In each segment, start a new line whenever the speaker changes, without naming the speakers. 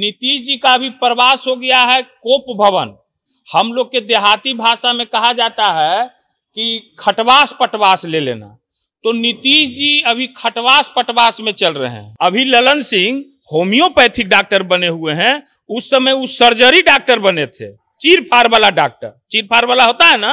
नीतीश जी का भी प्रवास हो गया है कोप भवन हम लोग के देहाती भाषा में कहा जाता है कि खटवास पटवास ले लेना तो नीतीश जी अभी खटवास पटवास में चल रहे हैं अभी ललन सिंह होम्योपैथिक डॉक्टर बने हुए हैं उस समय वो सर्जरी डॉक्टर बने थे चीरफार वाला डॉक्टर चीरफाड़ वाला होता है ना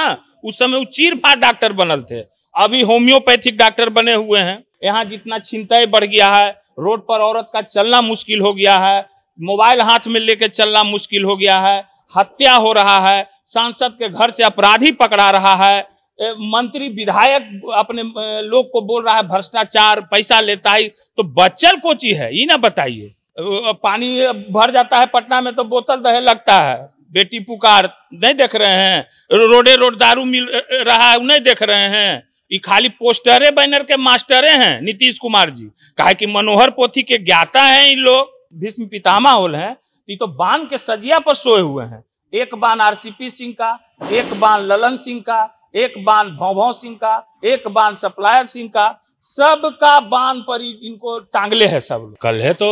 उस समय वो चीरफाड़ डॉक्टर बनल थे अभी होम्योपैथिक डॉक्टर बने हुए हैं यहाँ जितना चिंताएं बढ़ गया है रोड पर औरत का चलना मुश्किल हो गया है मोबाइल हाथ में लेकर चलना मुश्किल हो गया है हत्या हो रहा है सांसद के घर से अपराधी पकड़ा रहा है मंत्री विधायक अपने लोग को बोल रहा है भ्रष्टाचार पैसा लेता है तो बचल कोची है ये ना बताइए पानी भर जाता है पटना में तो बोतल दहे लगता है बेटी पुकार नहीं देख रहे हैं रोडे रोड दारू मिल रहा है नहीं देख रहे हैं ये खाली पोस्टरे बैनर के मास्टरे हैं नीतीश कुमार जी कहा कि मनोहर पोथी के ज्ञाता हैं इन लोग भीष्म पितामह होल हैं ये तो बाण के सजिया पर सोए हुए हैं एक बाण आरसीपी सिंह का एक बाण ललन सिंह का एक बाण भौभौ सिंह का एक बाण सप्लायर सिंह का सबका बाण पर इनको टांगले है सब लोग कल है तो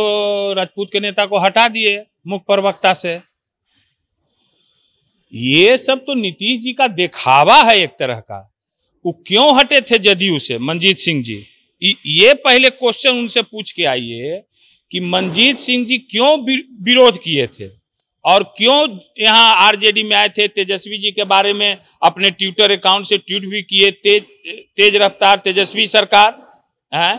राजपूत के नेता को हटा दिए मुख्य प्रवक्ता से ये सब तो नीतीश जी का देखावा है एक तरह का वो क्यों हटे थे जदयू से मंजीत सिंह जी ये पहले क्वेश्चन उनसे पूछ के आइए कि मनजीत सिंह जी क्यों विरोध किए थे और क्यों यहाँ आरजेडी में आए थे तेजस्वी जी के बारे में अपने ट्विटर अकाउंट से ट्वीट भी किए तेज तेज रफ्तार तेजस्वी सरकार है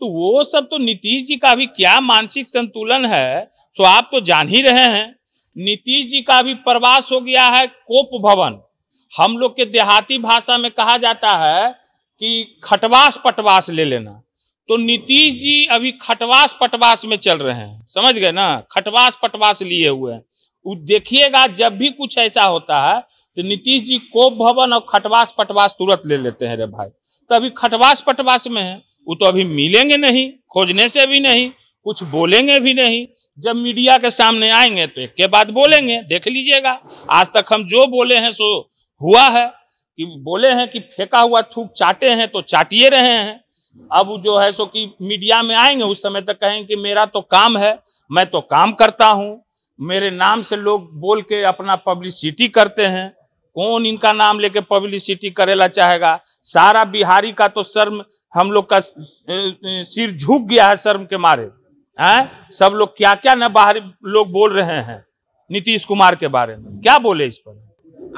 तो वो सब तो नीतीश जी का भी क्या मानसिक संतुलन है तो आप तो जान ही रहे हैं नीतीश जी का भी प्रवास हो गया है कोप भवन हम लोग के देहाती भाषा में कहा जाता है कि खटवास पटवास ले लेना तो नीतीश जी अभी खटवास पटवास में चल रहे हैं समझ गए ना खटवास पटवास लिए हुए हैं देखिएगा जब भी कुछ ऐसा होता है तो नीतीश जी कोप भवन और खटवास पटवास तुरंत ले लेते हैं रे भाई तो अभी खटवास पटवास में है वो तो अभी मिलेंगे नहीं खोजने से भी नहीं कुछ बोलेंगे भी नहीं जब मीडिया के सामने आएंगे तो एक के बाद बोलेंगे देख लीजिएगा आज तक हम जो बोले हैं सो हुआ है कि बोले हैं कि फेंका हुआ थूक चाटे हैं तो चाटिए रहे हैं अब जो है सो कि मीडिया में आएंगे उस समय तक कहेंगे कि मेरा तो काम है मैं तो काम करता हूँ मेरे नाम से लोग बोल के अपना पब्लिसिटी करते हैं कौन इनका नाम लेके पब्लिसिटी करेला चाहेगा सारा बिहारी का तो शर्म हम लोग का सिर झुक गया है शर्म के मारे हैं सब लोग क्या क्या न बाहर लोग बोल रहे हैं नीतीश कुमार के बारे में क्या बोले इस पर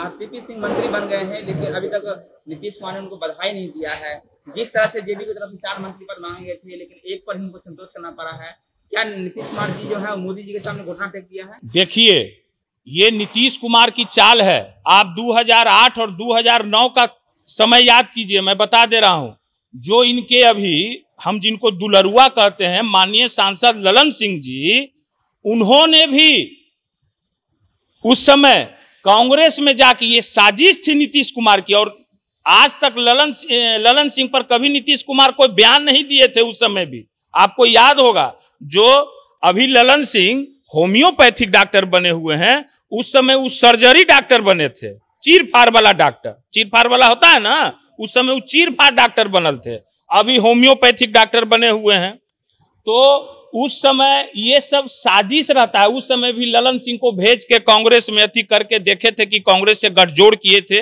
आरसीपी सिंह मंत्री बन गए हैं लेकिन अभी तक नीतीश कुमार ने उनको बधाई नहीं दिया है जिस तरह से जेडीयू की तरफ से चार मंत्री पद मांगे गए थे लेकिन एक पर इनको संतोष करना पड़ा है क्या नीतीश कुमार जी जो है मोदी जी के सामने घोषणा टेक दिया है देखिए ये नीतीश कुमार की चाल है आप 2008 और 2009 का समय याद कीजिए मैं बता दे रहा हूं जो इनके अभी हम जिनको दुलरुआ कहते हैं माननीय सांसद ललन सिंह जी उन्होंने भी उस समय कांग्रेस में जाके ये साजिश थी नीतीश कुमार की और आज तक ललन ललन सिंह पर कभी नीतीश कुमार कोई बयान नहीं दिए थे उस समय भी आपको याद होगा जो अभी ललन सिंह होम्योपैथिक डॉक्टर बने हुए हैं उस समय वो सर्जरी डॉक्टर बने थे चीरफार वाला डॉक्टर चीरफार वाला होता है ना उस समय वो चीरफार डॉक्टर बनल थे अभी होम्योपैथिक डॉक्टर बने हुए हैं तो उस समय ये सब साजिश रहता है उस समय भी ललन सिंह को भेज के कांग्रेस में अति करके देखे थे कि कांग्रेस से गठजोड़ किए थे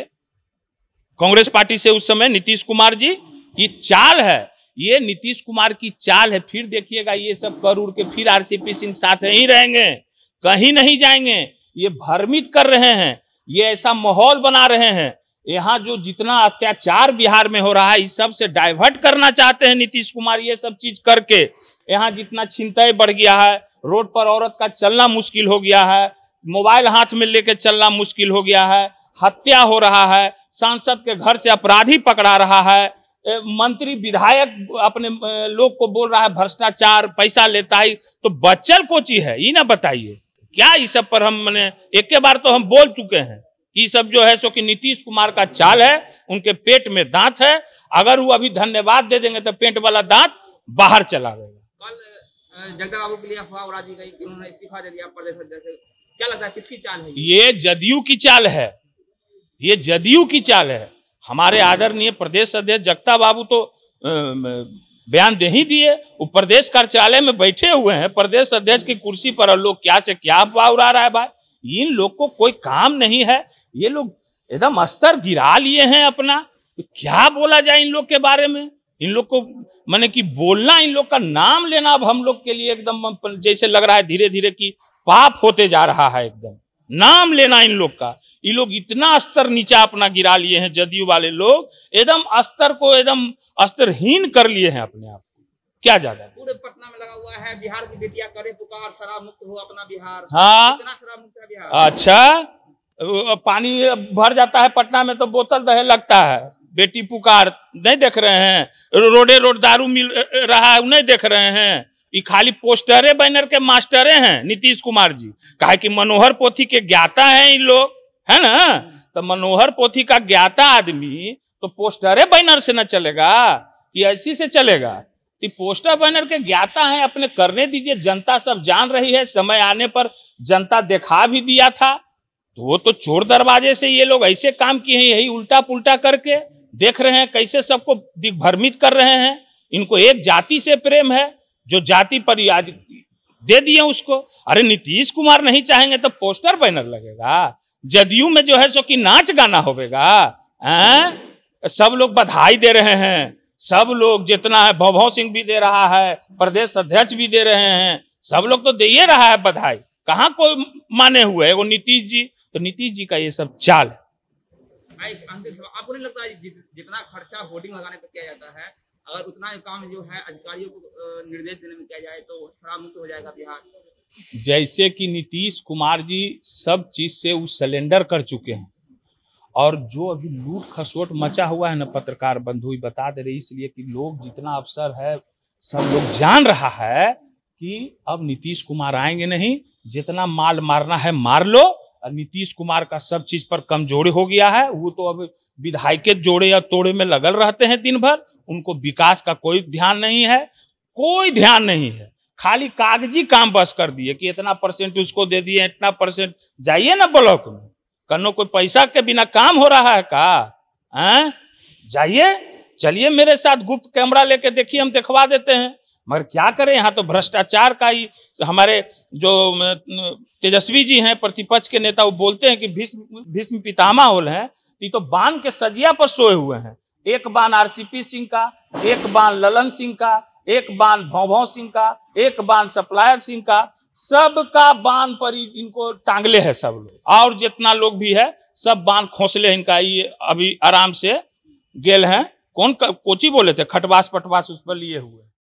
कांग्रेस पार्टी से उस समय नीतीश कुमार जी ये चाल है ये नीतीश कुमार की चाल है फिर देखिएगा ये सब कर उड़ के फिर आरसीपी सिंह साथ ही रहेंगे कहीं नहीं जाएंगे ये भ्रमित कर रहे हैं ये ऐसा माहौल बना रहे हैं यहाँ जो जितना अत्याचार बिहार में हो रहा है इस सब से डाइवर्ट करना चाहते हैं नीतीश कुमार ये सब चीज करके यहाँ जितना चिंताएं बढ़ गया है रोड पर औरत का चलना मुश्किल हो गया है मोबाइल हाथ में लेकर चलना मुश्किल हो गया है हत्या हो रहा है सांसद के घर से अपराधी पकड़ा रहा है मंत्री विधायक अपने लोग को बोल रहा है भ्रष्टाचार पैसा लेता है तो बच्चल कोची है ये ना बताइए क्या इस सब पर हम मैंने एक के बार तो हम बोल चुके हैं कि सब जो है सो कि नीतीश कुमार का चाल है उनके पेट में दांत है अगर वो अभी धन्यवाद दे देंगे तो पेट वाला दांत बाहर चला गया कल जगदा बाबू के लिए अफवाह उड़ा दी गई उन्होंने इस्तीफा दे दिया प्रदेश अध्यक्ष क्या लगता है किसकी चाल है ये जदयू की चाल है ये जदयू की चाल है हमारे आदरणीय प्रदेश अध्यक्ष जगता बाबू तो बयान दे ही दिए वो प्रदेश कार्यालय में बैठे हुए हैं प्रदेश अध्यक्ष की कुर्सी पर और लोग क्या से क्या अफवाह उड़ा रहा है भाई इन लोग को कोई काम नहीं है ये लोग एकदम स्तर गिरा लिए हैं अपना तो क्या बोला जाए इन लोग के बारे में इन लोग को मैंने कि बोलना इन लोग का नाम लेना अब हम लोग के लिए एकदम जैसे लग रहा है धीरे धीरे कि पाप होते जा रहा है एकदम नाम लेना इन लोग का ये लोग इतना स्तर नीचा अपना गिरा लिए हैं जदयू वाले लोग एकदम स्तर को एकदम स्तरहीन कर लिए हैं अपने आप क्या ज्यादा पूरे पटना में लगा हुआ है बिहार की बेटिया करे पुकार शराब मुक्त हो अपना बिहार हाँ शराब मुक्त है बिहार अच्छा पानी भर जाता है पटना में तो बोतल दहे लगता है बेटी पुकार नहीं देख रहे हैं रोडे रोड दारू मिल रहा है नहीं देख रहे हैं ये खाली पोस्टरे बैनर के मास्टरे हैं नीतीश कुमार जी कहा कि मनोहर पोथी के ज्ञाता हैं इन लोग है ना तो मनोहर पोथी का ज्ञाता आदमी तो पोस्टर बैनर से ना चलेगा कि ऐसी से चलेगा कि पोस्टर बैनर के ज्ञाता है अपने करने दीजिए जनता सब जान रही है समय आने पर जनता दिखा भी दिया था तो वो तो चोर दरवाजे से ये लोग ऐसे काम किए हैं यही उल्टा पुल्टा करके देख रहे हैं कैसे सबको दिग्भ्रमित कर रहे हैं इनको एक जाति से प्रेम है जो जाति पर दे दिए उसको अरे नीतीश कुमार नहीं चाहेंगे तो पोस्टर बैनर लगेगा जदयू में जो है सो कि नाच गाना होगा सब लोग बधाई दे रहे हैं सब लोग जितना है भवभव सिंह भी दे रहा है प्रदेश अध्यक्ष भी दे रहे हैं सब लोग तो दे ही रहा है बधाई कहाँ कोई माने हुए वो नीतीश जी तो नीतीश जी का ये सब चाल है आपको नहीं लगता जितना खर्चा होर्डिंग लगाने पर किया जाता है अगर उतना ही काम जो है अधिकारियों को निर्देश देने में किया जाए तो शराब मुक्त हो जाएगा बिहार जैसे कि नीतीश कुमार जी सब चीज से वो सलेंडर कर चुके हैं और जो अभी लूट खसोट मचा हुआ है ना पत्रकार बंधु बता दे रही इसलिए कि लोग जितना अवसर है सब लोग जान रहा है कि अब नीतीश कुमार आएंगे नहीं जितना माल मारना है मार लो और नीतीश कुमार का सब चीज पर कमजोरी हो गया है वो तो अब विधायक जोड़े या तोड़े में लगल रहते हैं दिन भर उनको विकास का कोई ध्यान नहीं है कोई ध्यान नहीं है खाली कागजी काम बस कर दिए कि इतना परसेंट उसको दे दिए इतना परसेंट जाइए ना ब्लॉक में कन्नो कोई पैसा के बिना काम हो रहा है का जाइए चलिए मेरे साथ गुप्त कैमरा लेके देखिए हम देखवा देते हैं मगर क्या करें यहाँ तो भ्रष्टाचार का ही हमारे जो तेजस्वी जी हैं प्रतिपक्ष के नेता वो बोलते हैं कि भीष्म भीष्म पितामा होल हैं ये तो बांध के सजिया पर सोए हुए हैं एक बान आरसीपी सिंह का एक बान ललन सिंह का एक बान भौभौ सिंह का एक बान सप्लायर सिंह का सबका बांध पर इनको टांगले है सब लोग और जितना लोग भी है सब बांध खोसले इनका ये अभी आराम से गेल हैं कौन कोची बोले थे खटवास पटवास उस पर लिए हुए